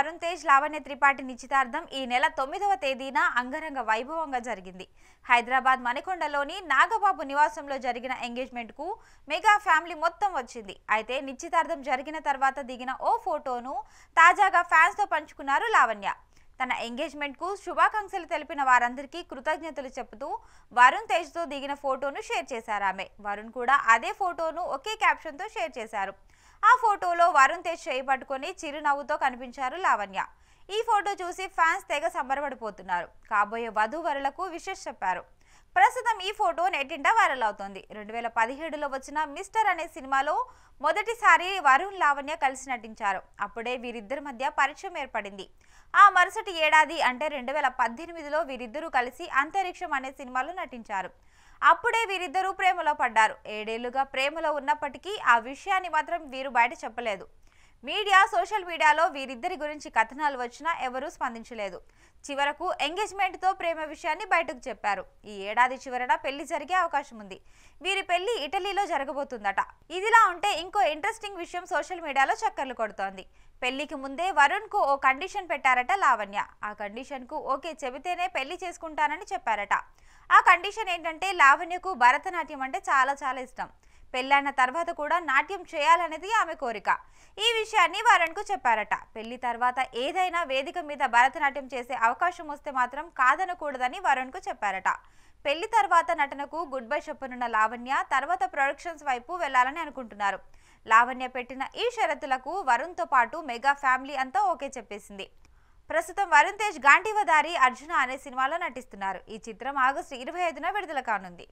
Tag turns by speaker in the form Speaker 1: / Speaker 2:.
Speaker 1: వరుణ్ తేజ్ లావణ్య త్రిపాఠి నిశ్చితార్థం ఈ నెల తొమ్మిదవ తేదీన అంగరంగ వైభవంగా జరిగింది హైదరాబాద్ మణికొండలోని నాగబాబు నివాసంలో జరిగిన ఎంగేజ్మెంట్కు మెగా ఫ్యామిలీ మొత్తం వచ్చింది అయితే నిశ్చితార్థం జరిగిన తర్వాత దిగిన ఓ ఫోటోను తాజాగా ఫ్యాన్స్తో పంచుకున్నారు లావణ్య తన ఎంగేజ్మెంట్కు శుభాకాంక్షలు తెలిపిన వారందరికీ కృతజ్ఞతలు చెబుతూ వరుణ్ తేజ్తో దిగిన ఫోటోను షేర్ చేశారు ఆమె వరుణ్ కూడా అదే ఫోటోను ఒకే క్యాప్షన్తో షేర్ చేశారు ఆ ఫోటోలో వరుణ్ తేజ్ పట్టుకుని చిరునవ్వుతో కనిపించారు లావణ్య ఈ ఫోటో చూసి ఫ్యాన్స్ తెగ సంబరపడిపోతున్నారు కాబోయే వధూవరులకు విషెస్ చెప్పారు ప్రస్తుతం ఈ ఫోటో నెట్టింటా వైరల్ అవుతోంది రెండు వేల పదిహేడులో వచ్చిన మిస్టర్ అనే సినిమాలో మొదటిసారి వరుణ్ లావణ్య కలిసి నటించారు అప్పుడే వీరిద్దరి మధ్య పరిచయం ఏర్పడింది ఆ మరుసటి ఏడాది అంటే రెండు వేల పద్దెనిమిదిలో వీరిద్దరూ కలిసి అంతరిక్షం అనే సినిమాలో నటించారు అప్పుడే వీరిద్దరూ ప్రేమలో పడ్డారు ఏడేళ్లుగా ప్రేమలో ఉన్నప్పటికీ ఆ విషయాన్ని మాత్రం వీరు బయట చెప్పలేదు మీడియా సోషల్ మీడియాలో వీరిద్దరి గురించి కథనాలు వచ్చినా ఎవరూ స్పందించలేదు చివరకు ఎంగేజ్మెంట్తో ప్రేమ విషయాన్ని బయటకు చెప్పారు ఈ ఏడాది చివరన పెళ్లి జరిగే అవకాశం ఉంది వీరి పెళ్లి ఇటలీలో జరగబోతుందట ఇదిలా ఉంటే ఇంకో ఇంట్రెస్టింగ్ విషయం సోషల్ మీడియాలో చక్కర్లు కొడుతోంది పెళ్లికి ముందే వరుణ్కు ఓ కండిషన్ పెట్టారట లావణ్య ఆ కండిషన్కు ఓకే చెబితేనే పెళ్లి చేసుకుంటానని చెప్పారట ఆ కండిషన్ ఏంటంటే లావణ్యకు భరతనాట్యం అంటే చాలా చాలా ఇష్టం పెళ్ళైన తర్వాత కూడా నాట్యం చేయాలనేది ఆమె కోరిక ఈ విషయాన్ని వరుణ్కు చెప్పారట పెళ్లి తర్వాత ఏదైనా వేదిక మీద భరతనాట్యం చేసే అవకాశం వస్తే మాత్రం కాదనకూడదని వరుణ్కు చెప్పారట పెళ్లి తర్వాత నటనకు గుడ్ బై చెప్పనున్న లావణ్య తర్వాత ప్రొడక్షన్స్ వైపు వెళ్లాలని అనుకుంటున్నారు లావణ్య పెట్టిన ఈ షరతులకు వరుణ్తో పాటు మెగా ఫ్యామిలీ అంతా ఓకే చెప్పేసింది ప్రస్తుతం వరుణ్ తేజ్ గాంటీవదారి అర్జున అనే సినిమాలో నటిస్తున్నారు ఈ చిత్రం ఆగస్టు ఇరవై ఐదున విడుదల కానుంది